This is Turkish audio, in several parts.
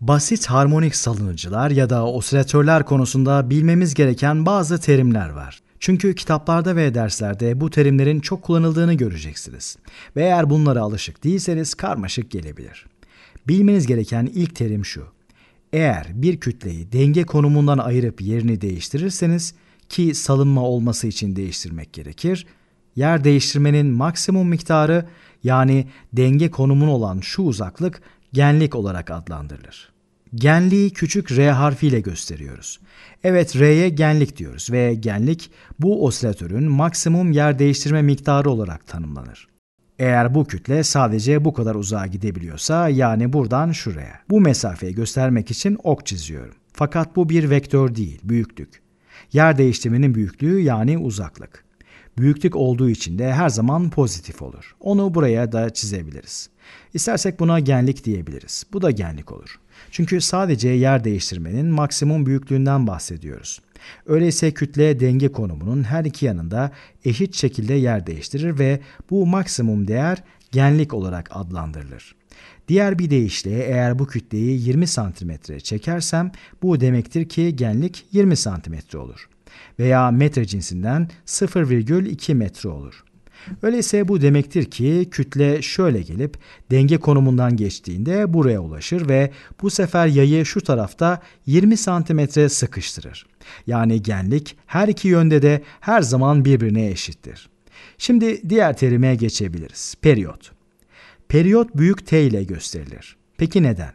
basit harmonik salınıcılar ya da osilatörler konusunda bilmemiz gereken bazı terimler var. Çünkü kitaplarda ve derslerde bu terimlerin çok kullanıldığını göreceksiniz. Ve eğer bunlara alışık değilseniz karmaşık gelebilir. Bilmeniz gereken ilk terim şu. Eğer bir kütleyi denge konumundan ayırıp yerini değiştirirseniz ki salınma olması için değiştirmek gerekir, yer değiştirmenin maksimum miktarı yani denge konumun olan şu uzaklık genlik olarak adlandırılır. Genliği küçük R harfiyle gösteriyoruz. Evet R'ye genlik diyoruz ve genlik bu osilatörün maksimum yer değiştirme miktarı olarak tanımlanır. Eğer bu kütle sadece bu kadar uzağa gidebiliyorsa yani buradan şuraya. Bu mesafeyi göstermek için ok çiziyorum. Fakat bu bir vektör değil, büyüklük. Yer değiştirmenin büyüklüğü yani uzaklık büyüklük olduğu için de her zaman pozitif olur. Onu buraya da çizebiliriz. İstersek buna genlik diyebiliriz. Bu da genlik olur. Çünkü sadece yer değiştirmenin maksimum büyüklüğünden bahsediyoruz. Öyleyse kütle denge konumunun her iki yanında eşit şekilde yer değiştirir ve bu maksimum değer genlik olarak adlandırılır. Diğer bir deyişle eğer bu kütleyi 20 santimetre çekersem bu demektir ki genlik 20 santimetre olur veya metre cinsinden 0,2 metre olur. Öyleyse bu demektir ki kütle şöyle gelip denge konumundan geçtiğinde buraya ulaşır ve bu sefer yayı şu tarafta 20 santimetre sıkıştırır. Yani genlik her iki yönde de her zaman birbirine eşittir. Şimdi diğer terime geçebiliriz. Periyot. Periyot büyük T ile gösterilir. Peki neden?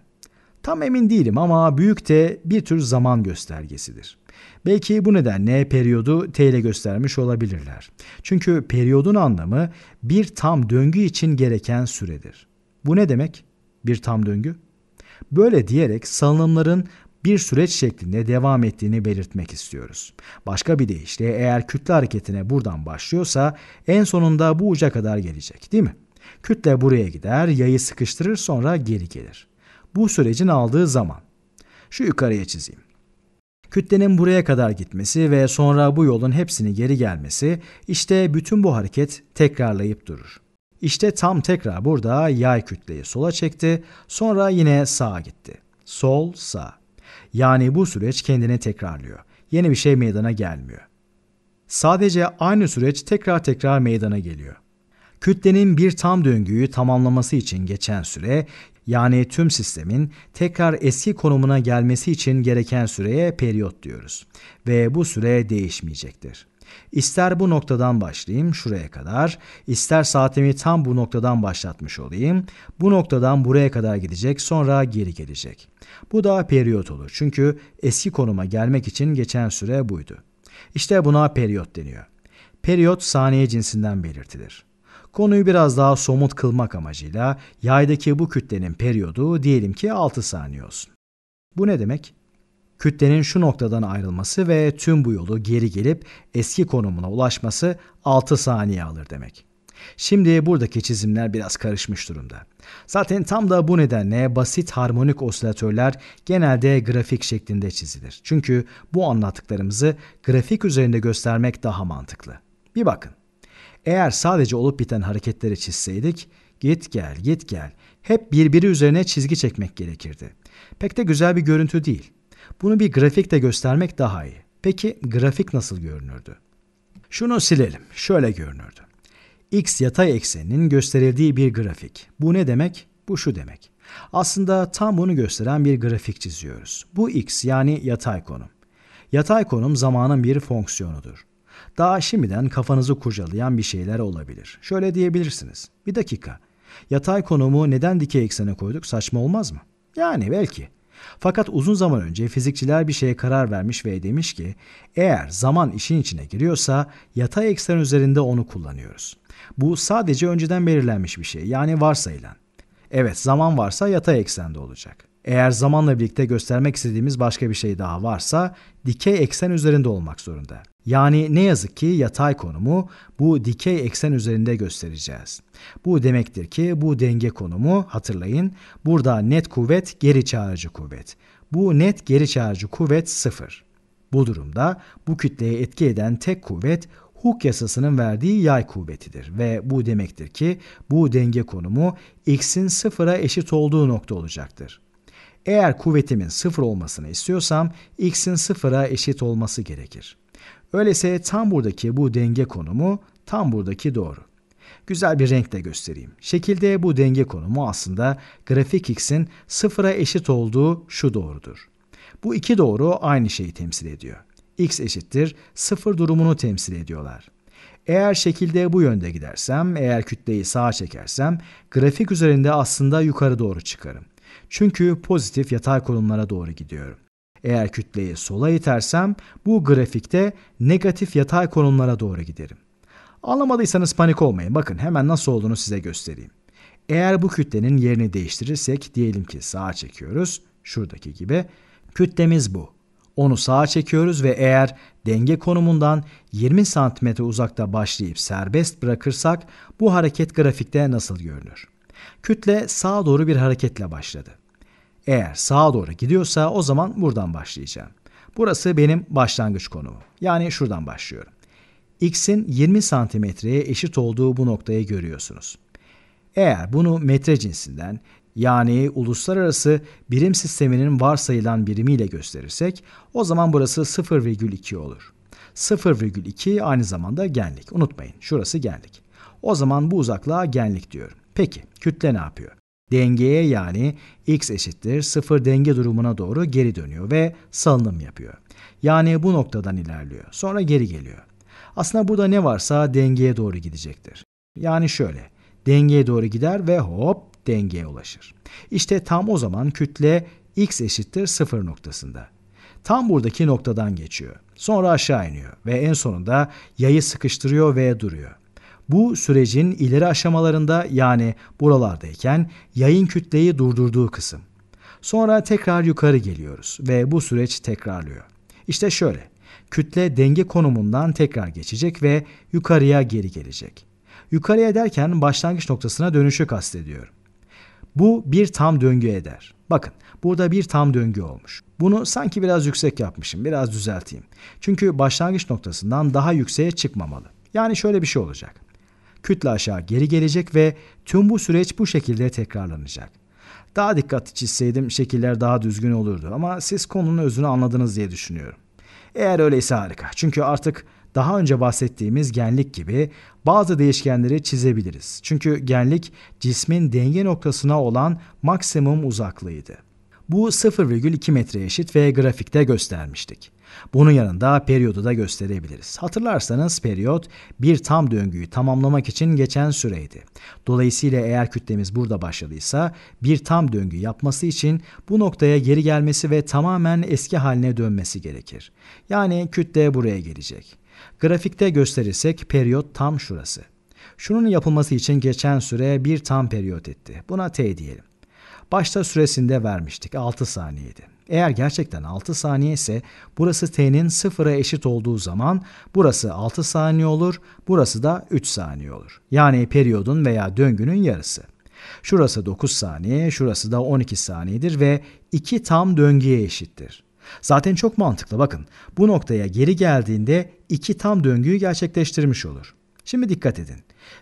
Tam emin değilim ama büyük T bir tür zaman göstergesidir. Belki bu nedenle periyodu t ile göstermiş olabilirler. Çünkü periyodun anlamı bir tam döngü için gereken süredir. Bu ne demek? Bir tam döngü? Böyle diyerek salınımların bir süreç şeklinde devam ettiğini belirtmek istiyoruz. Başka bir deyişle eğer kütle hareketine buradan başlıyorsa en sonunda bu uca kadar gelecek değil mi? Kütle buraya gider, yayı sıkıştırır sonra geri gelir. Bu sürecin aldığı zaman. Şu yukarıya çizeyim. Kütlenin buraya kadar gitmesi ve sonra bu yolun hepsini geri gelmesi işte bütün bu hareket tekrarlayıp durur. İşte tam tekrar burada yay kütleyi sola çekti, sonra yine sağa gitti. Sol, sağ. Yani bu süreç kendini tekrarlıyor. Yeni bir şey meydana gelmiyor. Sadece aynı süreç tekrar tekrar meydana geliyor. Kütlenin bir tam döngüyü tamamlaması için geçen süre yani tüm sistemin tekrar eski konumuna gelmesi için gereken süreye periyot diyoruz ve bu süre değişmeyecektir. İster bu noktadan başlayayım şuraya kadar, ister saatimi tam bu noktadan başlatmış olayım, bu noktadan buraya kadar gidecek sonra geri gelecek. Bu da periyot olur çünkü eski konuma gelmek için geçen süre buydu. İşte buna periyot deniyor. Periyot saniye cinsinden belirtilir. Konuyu biraz daha somut kılmak amacıyla yaydaki bu kütlenin periyodu diyelim ki 6 saniye olsun. Bu ne demek? Kütlenin şu noktadan ayrılması ve tüm bu yolu geri gelip eski konumuna ulaşması 6 saniye alır demek. Şimdi buradaki çizimler biraz karışmış durumda. Zaten tam da bu nedenle basit harmonik osilatörler genelde grafik şeklinde çizilir. Çünkü bu anlattıklarımızı grafik üzerinde göstermek daha mantıklı. Bir bakın. Eğer sadece olup biten hareketleri çizseydik, git gel git gel hep birbiri üzerine çizgi çekmek gerekirdi. Pek de güzel bir görüntü değil. Bunu bir grafikte göstermek daha iyi. Peki grafik nasıl görünürdü? Şunu silelim. Şöyle görünürdü. X yatay ekseninin gösterildiği bir grafik. Bu ne demek? Bu şu demek. Aslında tam bunu gösteren bir grafik çiziyoruz. Bu x yani yatay konum. Yatay konum zamanın bir fonksiyonudur. Daha şimdiden kafanızı kurcalayan bir şeyler olabilir. Şöyle diyebilirsiniz. Bir dakika. Yatay konumu neden dikey eksene koyduk saçma olmaz mı? Yani belki. Fakat uzun zaman önce fizikçiler bir şeye karar vermiş ve demiş ki eğer zaman işin içine giriyorsa yatay eksen üzerinde onu kullanıyoruz. Bu sadece önceden belirlenmiş bir şey yani varsayılan. Evet zaman varsa yatay eksende olacak. Eğer zamanla birlikte göstermek istediğimiz başka bir şey daha varsa dikey eksen üzerinde olmak zorunda. Yani ne yazık ki yatay konumu bu dikey eksen üzerinde göstereceğiz. Bu demektir ki bu denge konumu hatırlayın burada net kuvvet geri çağırıcı kuvvet. Bu net geri çağırıcı kuvvet sıfır. Bu durumda bu kütleye etki eden tek kuvvet Hooke yasasının verdiği yay kuvvetidir ve bu demektir ki bu denge konumu x'in sıfıra eşit olduğu nokta olacaktır. Eğer kuvvetimin sıfır olmasını istiyorsam x'in sıfıra eşit olması gerekir. Öyleyse tam buradaki bu denge konumu tam buradaki doğru. Güzel bir renkle göstereyim. Şekilde bu denge konumu aslında grafik x'in sıfıra eşit olduğu şu doğrudur. Bu iki doğru aynı şeyi temsil ediyor. x eşittir sıfır durumunu temsil ediyorlar. Eğer şekilde bu yönde gidersem, eğer kütleyi sağa çekersem grafik üzerinde aslında yukarı doğru çıkarım. Çünkü pozitif yatay konumlara doğru gidiyorum. Eğer kütleyi sola itersem bu grafikte negatif yatay konumlara doğru giderim. Anlamadıysanız panik olmayın. Bakın hemen nasıl olduğunu size göstereyim. Eğer bu kütlenin yerini değiştirirsek diyelim ki sağa çekiyoruz. Şuradaki gibi. Kütlemiz bu. Onu sağa çekiyoruz ve eğer denge konumundan 20 cm uzakta başlayıp serbest bırakırsak bu hareket grafikte nasıl görünür? Kütle sağa doğru bir hareketle başladı. Eğer sağa doğru gidiyorsa o zaman buradan başlayacağım. Burası benim başlangıç konumu. Yani şuradan başlıyorum. X'in 20 santimetreye eşit olduğu bu noktayı görüyorsunuz. Eğer bunu metre cinsinden yani uluslararası birim sisteminin varsayılan birimiyle gösterirsek o zaman burası 0,2 olur. 0,2 aynı zamanda genlik. Unutmayın şurası genlik. O zaman bu uzaklığa genlik diyorum. Peki kütle ne yapıyor? Dengeye yani x eşittir sıfır denge durumuna doğru geri dönüyor ve salınım yapıyor. Yani bu noktadan ilerliyor. Sonra geri geliyor. Aslında burada ne varsa dengeye doğru gidecektir. Yani şöyle. Dengeye doğru gider ve hop dengeye ulaşır. İşte tam o zaman kütle x eşittir 0 noktasında. Tam buradaki noktadan geçiyor. Sonra aşağı iniyor ve en sonunda yayı sıkıştırıyor ve duruyor bu sürecin ileri aşamalarında yani buralardayken yayın kütleyi durdurduğu kısım. Sonra tekrar yukarı geliyoruz ve bu süreç tekrarlıyor. İşte şöyle. Kütle denge konumundan tekrar geçecek ve yukarıya geri gelecek. Yukarıya derken başlangıç noktasına dönüşü kastediyorum. Bu bir tam döngü eder. Bakın burada bir tam döngü olmuş. Bunu sanki biraz yüksek yapmışım. Biraz düzelteyim. Çünkü başlangıç noktasından daha yükseğe çıkmamalı. Yani şöyle bir şey olacak kütle aşağı geri gelecek ve tüm bu süreç bu şekilde tekrarlanacak. Daha dikkatli çizseydim şekiller daha düzgün olurdu ama siz konunun özünü anladınız diye düşünüyorum. Eğer öyleyse harika. Çünkü artık daha önce bahsettiğimiz genlik gibi bazı değişkenleri çizebiliriz. Çünkü genlik cismin denge noktasına olan maksimum uzaklığıydı. Bu 0,2 metre eşit ve grafikte göstermiştik. Bunun yanında periyodu da gösterebiliriz. Hatırlarsanız periyot bir tam döngüyü tamamlamak için geçen süreydi. Dolayısıyla eğer kütlemiz burada başladıysa bir tam döngü yapması için bu noktaya geri gelmesi ve tamamen eski haline dönmesi gerekir. Yani kütle buraya gelecek. Grafikte gösterirsek periyot tam şurası. Şunun yapılması için geçen süre bir tam periyot etti. Buna t diyelim. Başta süresinde vermiştik 6 saniyeydi. Eğer gerçekten 6 saniye ise burası t'nin 0'a eşit olduğu zaman burası 6 saniye olur, burası da 3 saniye olur. Yani periyodun veya döngünün yarısı. Şurası 9 saniye, şurası da 12 saniyedir ve 2 tam döngüye eşittir. Zaten çok mantıklı bakın. Bu noktaya geri geldiğinde 2 tam döngüyü gerçekleştirmiş olur. Şimdi dikkat edin.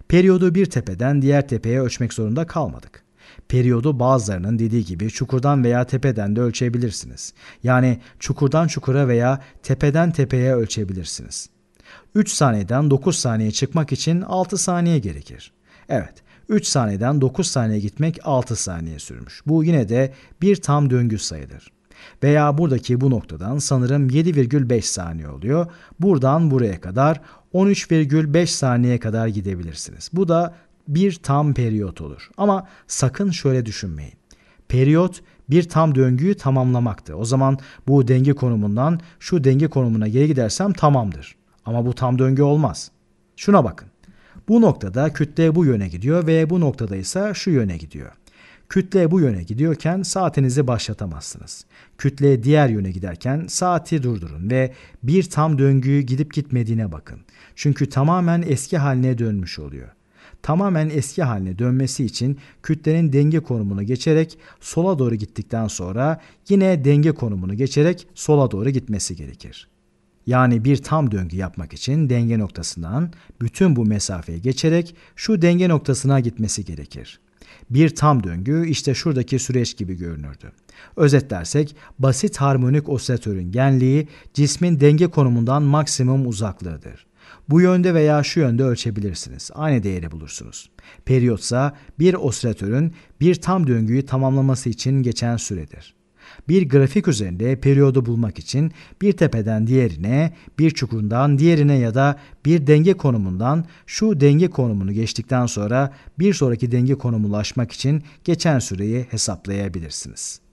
Periyodu bir tepeden diğer tepeye ölçmek zorunda kalmadık. Periyodu bazılarının dediği gibi çukurdan veya tepeden de ölçebilirsiniz. Yani çukurdan çukura veya tepeden tepeye ölçebilirsiniz. 3 saniyeden 9 saniye çıkmak için 6 saniye gerekir. Evet, 3 saniyeden 9 saniye gitmek 6 saniye sürmüş. Bu yine de bir tam döngü sayıdır. Veya buradaki bu noktadan sanırım 7,5 saniye oluyor. Buradan buraya kadar 13,5 saniye kadar gidebilirsiniz. Bu da bir tam periyot olur. Ama sakın şöyle düşünmeyin. Periyot bir tam döngüyü tamamlamaktı. O zaman bu denge konumundan şu denge konumuna geri gidersem tamamdır. Ama bu tam döngü olmaz. Şuna bakın. Bu noktada kütle bu yöne gidiyor ve bu noktada ise şu yöne gidiyor. Kütle bu yöne gidiyorken saatinizi başlatamazsınız. Kütle diğer yöne giderken saati durdurun ve bir tam döngüyü gidip gitmediğine bakın. Çünkü tamamen eski haline dönmüş oluyor tamamen eski haline dönmesi için kütlenin denge konumunu geçerek sola doğru gittikten sonra yine denge konumunu geçerek sola doğru gitmesi gerekir. Yani bir tam döngü yapmak için denge noktasından bütün bu mesafeyi geçerek şu denge noktasına gitmesi gerekir. Bir tam döngü işte şuradaki süreç gibi görünürdü. Özetlersek basit harmonik osilatörün genliği cismin denge konumundan maksimum uzaklığıdır. Bu yönde veya şu yönde ölçebilirsiniz. Aynı değeri bulursunuz. Periyot ise bir osilatörün bir tam döngüyü tamamlaması için geçen süredir. Bir grafik üzerinde periyodu bulmak için bir tepeden diğerine, bir çukurundan diğerine ya da bir denge konumundan şu denge konumunu geçtikten sonra bir sonraki denge konumu ulaşmak için geçen süreyi hesaplayabilirsiniz.